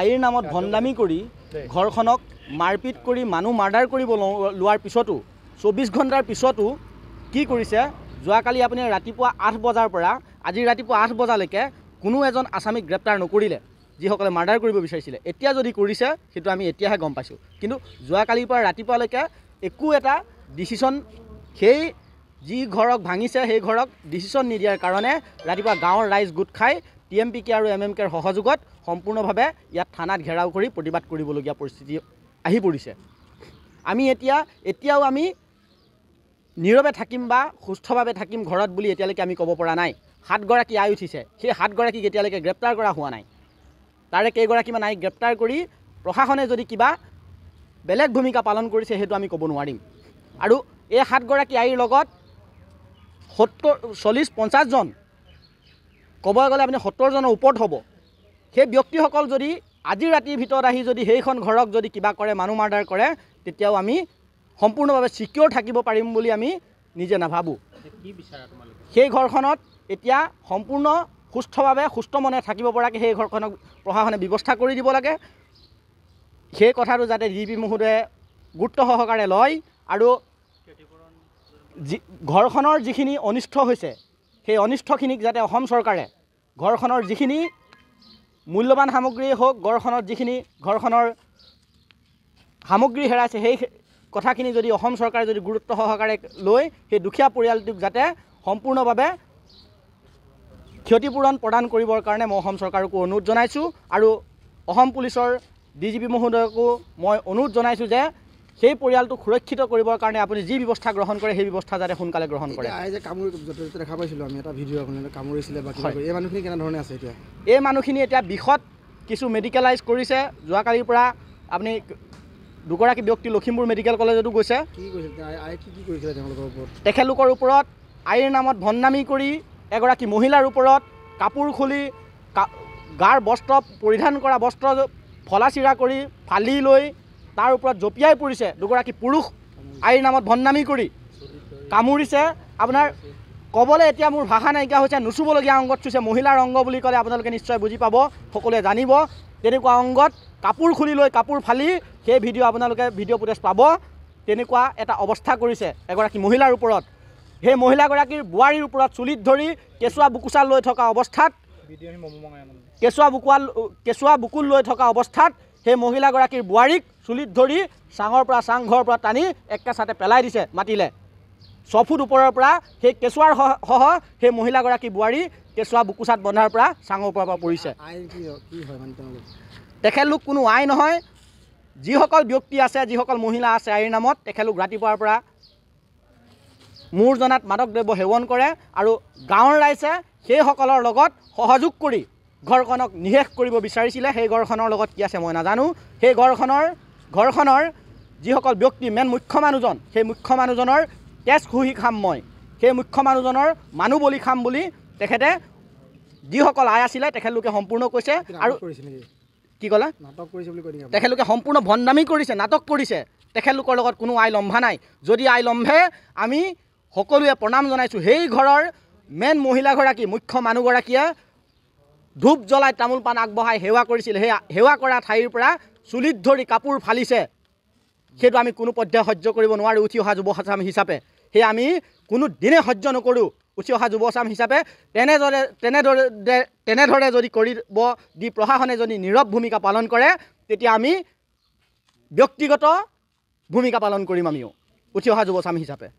আইৰ নামত ভণ্ডামী কৰি ঘৰখনক মাৰপিট কৰি মানুহ মাৰ্ডাৰ কৰিব লোৱাৰ পিছতো চৌব্বিছ ঘণ্টাৰ পিছতো কি কৰিছে যোৱাকালি আপুনি ৰাতিপুৱা আঠ বজাৰ পৰা আজি ৰাতিপুৱা আঠ বজালৈকে কোনো এজন আছামীক গ্ৰেপ্তাৰ নকৰিলে যিসকলে মাৰ্ডাৰ কৰিব বিচাৰিছিলে এতিয়া যদি কৰিছে সেইটো আমি এতিয়াহে গম পাইছোঁ কিন্তু যোৱাকালিৰ পৰা ৰাতিপুৱালৈকে একো এটা ডিচিশ্যন সেই যি ঘৰক ভাঙিছে সেই ঘৰক ডিচিশ্যন নিদিয়াৰ কাৰণে ৰাতিপুৱা গাঁৱৰ ৰাইজ গোট খাই টি এম পি কে আৰু এম এম কেৰ সহযোগত সম্পূৰ্ণভাৱে ইয়াত থানাত ঘেৰাও কৰি প্ৰতিবাদ কৰিবলগীয়া পৰিস্থিতি আহি পৰিছে আমি এতিয়া এতিয়াও আমি নীৰৱে থাকিম বা সুস্থভাৱে থাকিম ঘৰত বুলি এতিয়ালৈকে আমি ক'ব পৰা নাই সাতগৰাকী আই উঠিছে সেই সাতগৰাকীক এতিয়ালৈকে গ্ৰেপ্তাৰ কৰা হোৱা নাই তাৰে কেইগৰাকীমান আইক গ্ৰেপ্তাৰ কৰি প্ৰশাসনে যদি কিবা বেলেগ ভূমিকা পালন কৰিছে সেইটো আমি ক'ব নোৱাৰিম আৰু এই সাতগৰাকী আইৰ লগত সত্তৰ চল্লিছ পঞ্চাছজন ক'ব গ'লে আপুনি সত্তৰজনৰ ওপৰত হ'ব সেই ব্যক্তিসকল যদি আজি ৰাতিৰ ভিতৰত আহি যদি সেইখন ঘৰক যদি কিবা কৰে মানুহ মাৰ্ডাৰ কৰে তেতিয়াও আমি সম্পূৰ্ণভাৱে চিকিয়ৰ থাকিব পাৰিম বুলি আমি নিজে নাভাবোঁ কি বিচাৰে তোমালোকে সেই ঘৰখনত এতিয়া সম্পূৰ্ণ সুস্থভাৱে সুস্থ মনে থাকিব পৰাকৈ সেই ঘৰখনক প্ৰশাসনে ব্যৱস্থা কৰি দিব লাগে সেই কথাটো যাতে ডি পি মহোদয়ে গুৰুত্ব সহকাৰে লয় আৰু ঘৰখনৰ যিখিনি অনিষ্ট হৈছে সেই অনিষ্টখিনিক যাতে অসম চৰকাৰে ঘৰখনৰ যিখিনি মূল্যৱান সামগ্ৰীয়ে হওক ঘৰখনৰ যিখিনি ঘৰখনৰ সামগ্ৰী হেৰাইছে সেই কথাখিনি যদি অসম চৰকাৰে যদি গুৰুত্ব সহকাৰে লৈ সেই দুখীয়া পৰিয়ালটোক যাতে সম্পূৰ্ণভাৱে ক্ষতিপূৰণ প্ৰদান কৰিবৰ কাৰণে মই অসম চৰকাৰকো অনুৰোধ জনাইছোঁ আৰু অসম পুলিচৰ ডি জি পি মহোদয়কো মই অনুৰোধ জনাইছোঁ যে সেই পৰিয়ালটো সুৰক্ষিত কৰিবৰ কাৰণে আপুনি যি ব্যৱস্থা গ্ৰহণ কৰে সেই ব্যৱস্থা যাতে সোনকালে গ্ৰহণ কৰে দেখা পাইছিলোঁ আমি এটা ভিডিঅ' আপোনালোকে কামুৰিছিলে বা এই মানুহখিনি কেনেধৰণে আছে এতিয়া এই মানুহখিনি এতিয়া বিষত কিছু মেডিকেলাইজ কৰিছে যোৱাকালিৰ পৰা আপুনি দুগৰাকী ব্যক্তি লখিমপুৰ মেডিকেল কলেজতো গৈছে তেখেতলোকৰ ওপৰত আইৰ নামত ভণ্ডামী কৰি এগৰাকী মহিলাৰ ওপৰত কাপোৰ খুলি গাৰ বস্ত্ৰ পৰিধান কৰা বস্ত্ৰ ফলা চিৰা কৰি ফালি লৈ তাৰ ওপৰত জঁপিয়াই পৰিছে দুগৰাকী পুৰুষ আইৰ নামত ভণ্ডামী কৰি কামুৰিছে আপোনাৰ ক'বলৈ এতিয়া মোৰ ভাষা নাইকিয়া হৈছে নুচুবলগীয়া অংগত চুইছে মহিলাৰ অংগ বুলি ক'লে আপোনালোকে নিশ্চয় বুজি পাব সকলোৱে জানিব তেনেকুৱা অংগত কাপোৰ খুলি লৈ কাপোৰ ফালি সেই ভিডিঅ' আপোনালোকে ভিডিঅ' ফুটেজ পাব তেনেকুৱা এটা অৱস্থা কৰিছে এগৰাকী মহিলাৰ ওপৰত সেই মহিলাগৰাকীৰ বোৱাৰীৰ ওপৰত চুলিত ধৰি কেঁচুৱা বুকুচা লৈ থকা অৱস্থাত কেঁচুৱা বুকুৱাল কেঁচুৱা বুকুল লৈ থকা অৱস্থাত সেই মহিলাগৰাকীৰ বোৱাৰীক চুলিত ধৰি চাঙৰ পৰা চাংঘৰৰ পৰা টানি একেচাতে পেলাই দিছে মাতিলে ছফুট ওপৰৰ পৰা সেই কেঁচুৱাৰ সহ সেই মহিলাগৰাকী বোৱাৰী কেঁচুৱা বুকুচাত বন্ধাৰ পৰা চাঙৰ ওপৰৰ পৰা পৰিছে তেখেতলোক কোনো আই নহয় যিসকল ব্যক্তি আছে যিসকল মহিলা আছে আইৰ নামত তেখেতলোক ৰাতিপুৱাৰ পৰা মূৰ জনাত মাদক দ্ৰব্য সেৱন কৰে আৰু গাঁৱৰ ৰাইজে সেইসকলৰ লগত সহযোগ কৰি ঘৰখনক নিশেষ কৰিব বিচাৰিছিলে সেই ঘৰখনৰ লগত কি আছে মই নাজানো সেই ঘৰখনৰ ঘৰখনৰ যিসকল ব্যক্তি মেইন মুখ্য মানুহজন সেই মুখ্য মানুহজনৰ তেজ খুহি খাম মই সেই মুখ্য মানুহজনৰ মানুহ বলি খাম বুলি তেখেতে যিসকল আই আছিলে তেখেতলোকে সম্পূৰ্ণ কৈছে আৰু কি ক'লে নাটক কৰিছে বুলি কৈ তেখেতলোকে সম্পূৰ্ণ ভণ্ডামী কৰিছে নাটক কৰিছে তেখেতলোকৰ লগত কোনো আই লম্ভা নাই যদি আই লম্ভে আমি সকলোৱে প্ৰণাম জনাইছোঁ সেই ঘৰৰ মেইন মহিলাগৰাকী মুখ্য মানুহগৰাকীয়ে ধূপ জ্বলাই তামোল পাণ আগবঢ়াই সেৱা কৰিছিল সেয়া সেৱা কৰা ঠাইৰ পৰা চুলিত ধৰি কাপোৰ ফালিছে সেইটো আমি কোনো পৰ্যায়ে সহ্য কৰিব নোৱাৰোঁ উঠি অহা যুৱচাম হিচাপে সেয়া আমি কোনো দিনে সহ্য নকৰোঁ উঠি অহা যুৱচাম হিচাপে তেনেদৰে তেনেদৰে তেনেদৰে যদি কৰিব দি প্ৰশাসনে যদি নীৰৱ ভূমিকা পালন কৰে তেতিয়া আমি ব্যক্তিগত ভূমিকা পালন কৰিম আমিও উঠি অহা যুৱচাম হিচাপে